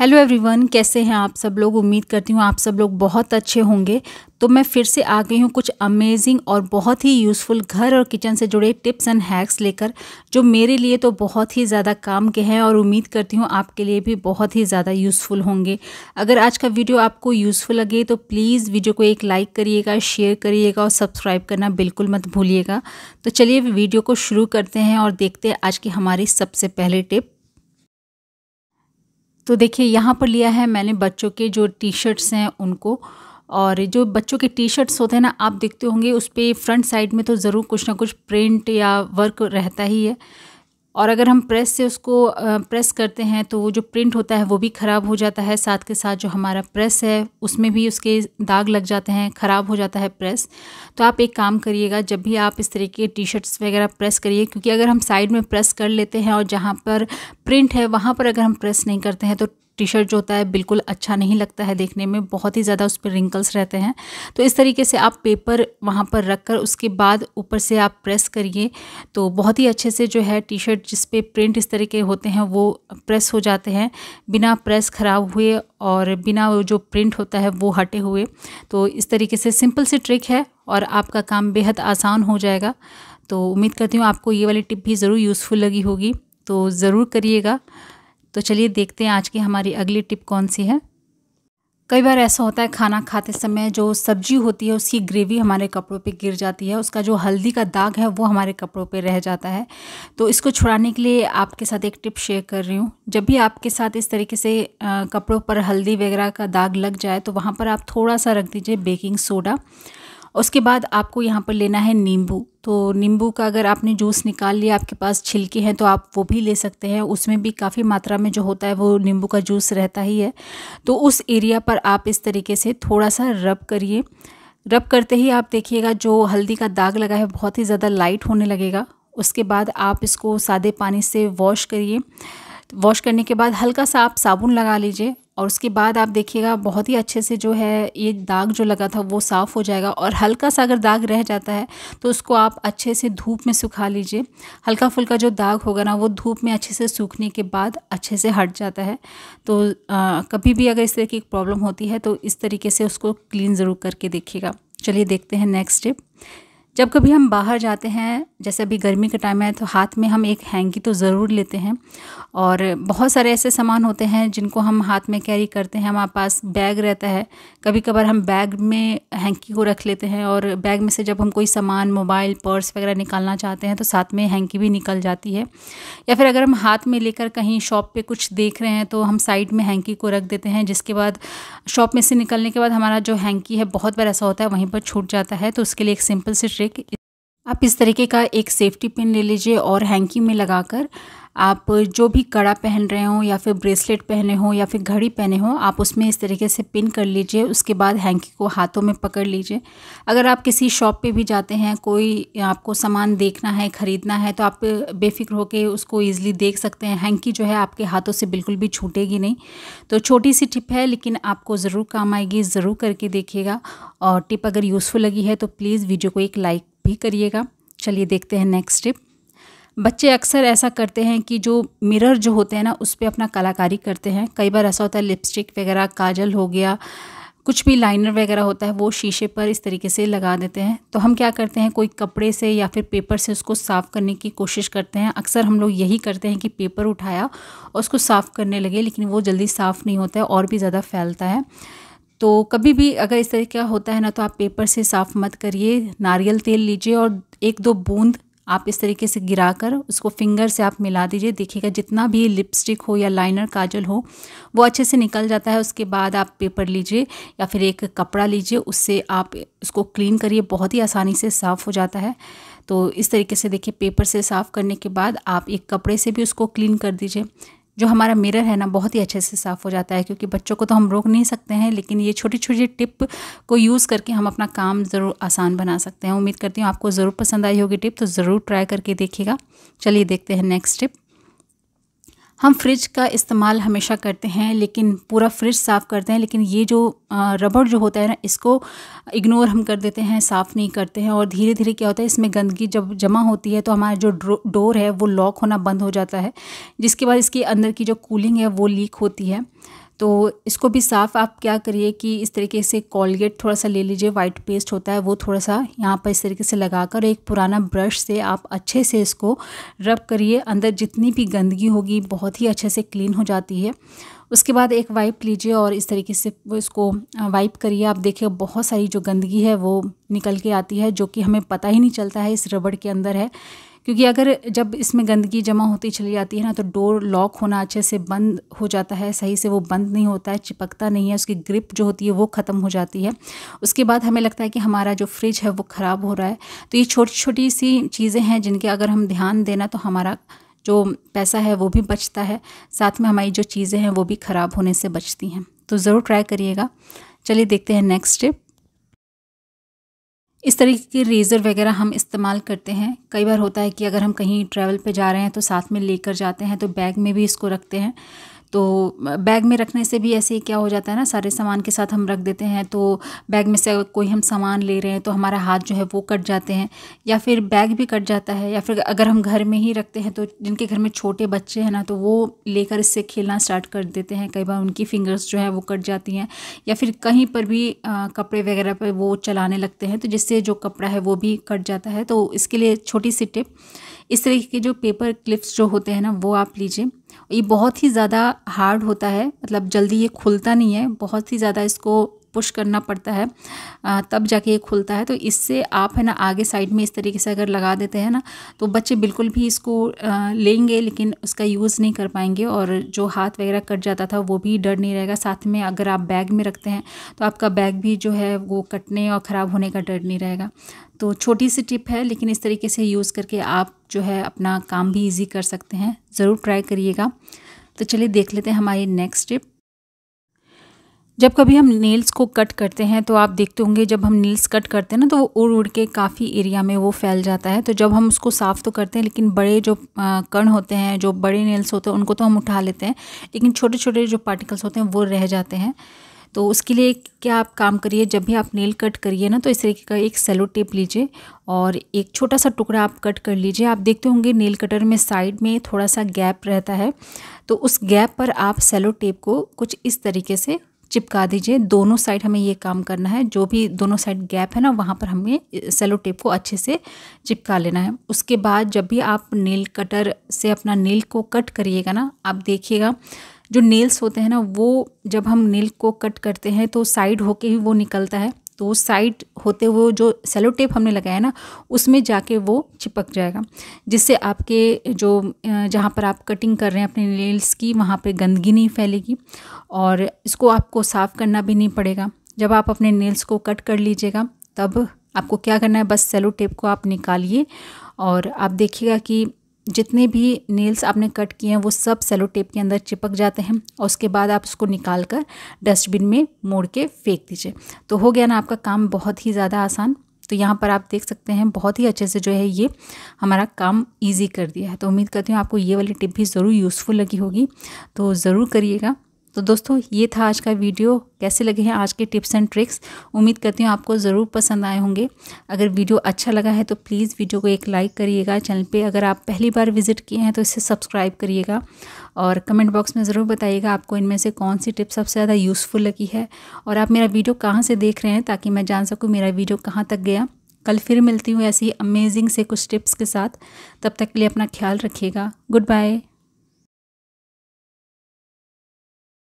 hello everyone कैसे हैं आप सब लोग उम्मीद करती हूँ आप सब लोग बहुत अच्छे होंगे तो मैं फिर से आ गई हूँ कुछ अमेजिंग और बहुत ही यूज़फुल घर और किचन से जुड़े टिप्स एंड हैक्स लेकर जो मेरे लिए तो बहुत ही ज़्यादा काम के हैं और उम्मीद करती हूँ आपके लिए भी बहुत ही ज़्यादा यूज़फुल होंगे अगर आज का वीडियो आपको यूज़फुल लगे तो प्लीज़ वीडियो को एक लाइक करिएगा शेयर करिएगा और सब्सक्राइब करना बिल्कुल मत भूलिएगा तो चलिए वीडियो को शुरू करते हैं और देखते हैं आज की हमारी सबसे पहले टिप तो देखिए यहाँ पर लिया है मैंने बच्चों के जो टी शर्ट्स हैं उनको और जो बच्चों के टी शर्ट्स होते हैं ना आप देखते होंगे उस पर फ्रंट साइड में तो ज़रूर कुछ ना कुछ प्रिंट या वर्क रहता ही है और अगर हम प्रेस से उसको प्रेस करते हैं तो वो जो प्रिंट होता है वो भी ख़राब हो जाता है साथ के साथ जो हमारा प्रेस है उसमें भी उसके दाग लग जाते हैं ख़राब हो जाता है प्रेस तो आप एक काम करिएगा जब भी आप इस तरह के टी शर्ट्स वगैरह प्रेस करिए क्योंकि अगर हम साइड में प्रेस कर लेते हैं और जहाँ पर प्रिंट है वहाँ पर अगर हम प्रेस नहीं करते हैं तो टी शर्ट जो होता है बिल्कुल अच्छा नहीं लगता है देखने में बहुत ही ज़्यादा उस पर रिंकल्स रहते हैं तो इस तरीके से आप पेपर वहाँ पर रख कर उसके बाद ऊपर से आप प्रेस करिए तो बहुत ही अच्छे से जो है टी शर्ट जिसपे प्रिंट इस तरह के होते हैं वो प्रेस हो जाते हैं बिना प्रेस ख़राब हुए और बिना जो प्रिंट होता है वो हटे हुए तो इस तरीके से सिंपल सी ट्रिक है और आपका काम बेहद आसान हो जाएगा तो उम्मीद करती हूँ आपको ये वाली टिप भी ज़रूर यूज़फुल लगी होगी तो ज़रूर करिएगा तो चलिए देखते हैं आज की हमारी अगली टिप कौन सी है कई बार ऐसा होता है खाना खाते समय जो सब्जी होती है उसकी ग्रेवी हमारे कपड़ों पे गिर जाती है उसका जो हल्दी का दाग है वो हमारे कपड़ों पे रह जाता है तो इसको छुड़ाने के लिए आपके साथ एक टिप शेयर कर रही हूँ जब भी आपके साथ इस तरीके से कपड़ों पर हल्दी वगैरह का दाग लग जाए तो वहाँ पर आप थोड़ा सा रख दीजिए बेकिंग सोडा उसके बाद आपको यहाँ पर लेना है नींबू तो नींबू का अगर आपने जूस निकाल लिया आपके पास छिलके हैं तो आप वो भी ले सकते हैं उसमें भी काफ़ी मात्रा में जो होता है वो नींबू का जूस रहता ही है तो उस एरिया पर आप इस तरीके से थोड़ा सा रब करिए रब करते ही आप देखिएगा जो हल्दी का दाग लगा है बहुत ही ज़्यादा लाइट होने लगेगा उसके बाद आप इसको सादे पानी से वॉश करिए वॉश करने के बाद हल्का सा आप साबुन लगा लीजिए और उसके बाद आप देखिएगा बहुत ही अच्छे से जो है ये दाग जो लगा था वो साफ़ हो जाएगा और हल्का सा अगर दाग रह जाता है तो उसको आप अच्छे से धूप में सुखा लीजिए हल्का फुल्का जो दाग होगा ना वो धूप में अच्छे से सूखने के बाद अच्छे से हट जाता है तो आ, कभी भी अगर इस तरह की प्रॉब्लम होती है तो इस तरीके से उसको क्लीन ज़रूर करके देखिएगा चलिए देखते हैं नेक्स्ट स्टेप जब कभी हम बाहर जाते हैं जैसे अभी गर्मी का टाइम है तो हाथ में हम एक हैंगी तो ज़रूर लेते हैं और बहुत सारे ऐसे सामान होते हैं जिनको हम हाथ में कैरी करते हैं हमारे पास बैग रहता है कभी कभार हम बैग में हैंकी को रख लेते हैं और बैग में से जब हम कोई सामान मोबाइल पर्स वगैरह निकालना चाहते हैं तो साथ में हैंकी भी निकल जाती है या फिर अगर हम हाथ में लेकर कहीं शॉप पर कुछ देख रहे हैं तो हम साइड में हैंकी को रख देते हैं जिसके बाद शॉप में से निकलने के बाद हमारा जो हैंकी है बहुत बार ऐसा होता है वहीं पर छूट जाता है तो उसके लिए एक सिंपल से ट्रिक आप इस तरीके का एक सेफ्टी पिन ले लीजिए और हैंकी में लगाकर आप जो भी कड़ा पहन रहे हो या फिर ब्रेसलेट पहने हो या फिर घड़ी पहने हो आप उसमें इस तरीके से पिन कर लीजिए उसके बाद हैंकी को हाथों में पकड़ लीजिए अगर आप किसी शॉप पे भी जाते हैं कोई आपको सामान देखना है ख़रीदना है तो आप बेफिक्र होकर उसको ईजिली देख सकते हैं हैंकी जो है आपके हाथों से बिल्कुल भी छूटेगी नहीं तो छोटी सी टिप है लेकिन आपको ज़रूर काम आएगी ज़रूर करके देखिएगा और टिप अगर यूज़फुल लगी है तो प्लीज़ वीडियो को एक लाइक भी करिएगा चलिए देखते हैं नेक्स्ट टिप बच्चे अक्सर ऐसा करते हैं कि जो मिरर जो होते हैं ना उस पर अपना कलाकारी करते हैं कई बार ऐसा होता है लिपस्टिक वगैरह काजल हो गया कुछ भी लाइनर वगैरह होता है वो शीशे पर इस तरीके से लगा देते हैं तो हम क्या करते हैं कोई कपड़े से या फिर पेपर से उसको साफ़ करने की कोशिश करते हैं अक्सर हम लोग यही करते हैं कि पेपर उठाया और उसको साफ़ करने लगे लेकिन वो जल्दी साफ़ नहीं होता है और भी ज़्यादा फैलता है तो कभी भी अगर इस तरीके का होता है ना तो आप पेपर से साफ़ मत करिए नारियल तेल लीजिए और एक दो बूंद आप इस तरीके से गिरा कर उसको फिंगर से आप मिला दीजिए देखिएगा जितना भी लिपस्टिक हो या लाइनर काजल हो वो अच्छे से निकल जाता है उसके बाद आप पेपर लीजिए या फिर एक कपड़ा लीजिए उससे आप उसको क्लीन करिए बहुत ही आसानी से साफ़ हो जाता है तो इस तरीके से देखिए पेपर से साफ़ करने के बाद आप एक कपड़े से भी उसको क्लीन कर दीजिए जो हमारा मिरर है ना बहुत ही अच्छे से साफ़ हो जाता है क्योंकि बच्चों को तो हम रोक नहीं सकते हैं लेकिन ये छोटी छोटी टिप को यूज़ करके हम अपना काम ज़रूर आसान बना सकते हैं उम्मीद करती हूँ आपको ज़रूर पसंद आई होगी टिप तो ज़रूर ट्राई करके देखिएगा चलिए देखते हैं नेक्स्ट टिप हम फ्रिज का इस्तेमाल हमेशा करते हैं लेकिन पूरा फ्रिज साफ़ करते हैं लेकिन ये जो रबड़ जो होता है ना इसको इग्नोर हम कर देते हैं साफ़ नहीं करते हैं और धीरे धीरे क्या होता है इसमें गंदगी जब जमा होती है तो हमारा जो डोर है वो लॉक होना बंद हो जाता है जिसके बाद इसके अंदर की जो कूलिंग है वो लीक होती है तो इसको भी साफ़ आप क्या करिए कि इस तरीके से कॉलगेट थोड़ा सा ले लीजिए वाइट पेस्ट होता है वो थोड़ा सा यहाँ पर इस तरीके से लगाकर एक पुराना ब्रश से आप अच्छे से इसको रब करिए अंदर जितनी भी गंदगी होगी बहुत ही अच्छे से क्लीन हो जाती है उसके बाद एक वाइप लीजिए और इस तरीके से इसको वाइप करिए आप देखिए बहुत सारी जो गंदगी है वो निकल के आती है जो कि हमें पता ही नहीं चलता है इस रबड़ के अंदर है क्योंकि अगर जब इसमें गंदगी जमा होती चली जाती है ना तो डोर लॉक होना अच्छे से बंद हो जाता है सही से वो बंद नहीं होता है चिपकता नहीं है उसकी ग्रिप जो होती है वो ख़त्म हो जाती है उसके बाद हमें लगता है कि हमारा जो फ्रिज है वो ख़राब हो रहा है तो ये छोटी छोटी सी चीज़ें हैं जिनके अगर हम ध्यान देना तो हमारा जो पैसा है वो भी बचता है साथ में हमारी जो चीज़ें हैं वो भी ख़राब होने से बचती हैं तो ज़रूर ट्राई करिएगा चलिए देखते हैं नेक्स्ट टिप इस तरीके के रेज़र वगैरह हम इस्तेमाल करते हैं कई बार होता है कि अगर हम कहीं ट्रैवल पे जा रहे हैं तो साथ में लेकर जाते हैं तो बैग में भी इसको रखते हैं तो बैग में रखने से भी ऐसे ही क्या हो जाता है ना सारे सामान के साथ हम रख देते हैं तो बैग में से कोई हम सामान ले रहे हैं तो हमारा हाथ जो है वो कट जाते हैं या फिर बैग भी कट जाता है या फिर अगर हम घर में ही रखते हैं तो जिनके घर में छोटे बच्चे हैं ना तो वो लेकर इससे खेलना स्टार्ट कर देते हैं कई बार उनकी फिंगर्स जो है वो कट जाती हैं या फिर कहीं पर भी आ, कपड़े वगैरह पर वो चलाने लगते हैं तो जिससे जो कपड़ा है वो भी कट जाता है तो इसके लिए छोटी सी टिप इस तरीके के जो पेपर क्लिप्स जो होते हैं ना वो आप लीजिए ये बहुत ही ज़्यादा हार्ड होता है मतलब जल्दी ये खुलता नहीं है बहुत ही ज़्यादा इसको पुश करना पड़ता है तब जाके ये खुलता है तो इससे आप है ना आगे साइड में इस तरीके से अगर लगा देते हैं ना तो बच्चे बिल्कुल भी इसको लेंगे लेकिन उसका यूज़ नहीं कर पाएंगे और जो हाथ वगैरह कट जाता था वो भी डर नहीं रहेगा साथ में अगर आप बैग में रखते हैं तो आपका बैग भी जो है वो कटने और ख़राब होने का डर नहीं रहेगा तो छोटी सी टिप है लेकिन इस तरीके से यूज़ करके आप जो है अपना काम भी ईजी कर सकते हैं ज़रूर ट्राई करिएगा तो चलिए देख लेते हैं हमारी नेक्स्ट टिप जब कभी हम नेल्स को कट करते हैं तो आप देखते होंगे जब हम नेल्स कट करते हैं ना तो वो उड़ उड़ के काफ़ी एरिया में वो फैल जाता है तो जब हम उसको साफ़ तो करते हैं लेकिन बड़े जो कण होते हैं जो बड़े नेल्स होते हैं उनको तो हम उठा लेते हैं लेकिन छोटे छोटे जो पार्टिकल्स होते हैं वो रह जाते हैं तो उसके लिए क्या आप काम करिए जब भी आप नेल कट करिए ना तो इस तरीके का एक सेलो टेप लीजिए और एक छोटा सा टुकड़ा आप कट कर लीजिए आप देखते होंगे नेल कटर में साइड में थोड़ा सा गैप रहता है तो उस गैप पर आप सेलो टेप को कुछ इस तरीके से चिपका दीजिए दोनों साइड हमें ये काम करना है जो भी दोनों साइड गैप है ना वहाँ पर हमें सेलो टेप को अच्छे से चिपका लेना है उसके बाद जब भी आप नेल कटर से अपना नेल को कट करिएगा ना आप देखिएगा जो नेल्स होते हैं ना वो जब हम नेल को कट करते हैं तो साइड होके ही वो निकलता है तो साइड होते हुए जो सेलो टेप हमने लगाया ना उसमें जाके वो चिपक जाएगा जिससे आपके जो जहाँ पर आप कटिंग कर रहे हैं अपने नेल्स की वहाँ पर गंदगी नहीं फैलेगी और इसको आपको साफ़ करना भी नहीं पड़ेगा जब आप अपने नेल्स को कट कर लीजिएगा तब आपको क्या करना है बस सेलो टेप को आप निकालिए और आप देखिएगा कि जितने भी नेल्स आपने कट किए हैं वो सब सेलो टेप के अंदर चिपक जाते हैं और उसके बाद आप उसको निकाल कर डस्टबिन में मोड़ के फेंक दीजिए तो हो गया ना आपका काम बहुत ही ज़्यादा आसान तो यहाँ पर आप देख सकते हैं बहुत ही अच्छे से जो है ये हमारा काम इजी कर दिया है तो उम्मीद करती हूँ आपको ये वाली टिप भी ज़रूर यूज़फुल लगी होगी तो ज़रूर करिएगा तो दोस्तों ये था आज का वीडियो कैसे लगे हैं आज के टिप्स एंड ट्रिक्स उम्मीद करती हूँ आपको ज़रूर पसंद आए होंगे अगर वीडियो अच्छा लगा है तो प्लीज़ वीडियो को एक लाइक करिएगा चैनल पे अगर आप पहली बार विजिट किए हैं तो इसे सब्सक्राइब करिएगा और कमेंट बॉक्स में ज़रूर बताइएगा आपको इनमें से कौन सी टिप सबसे ज़्यादा यूज़फुल लगी है और आप मेरा वीडियो कहाँ से देख रहे हैं ताकि मैं जान सकूँ मेरा वीडियो कहाँ तक गया कल फिर मिलती हूँ ऐसी अमेजिंग से कुछ टिप्स के साथ तब तक के लिए अपना ख्याल रखिएगा गुड बाय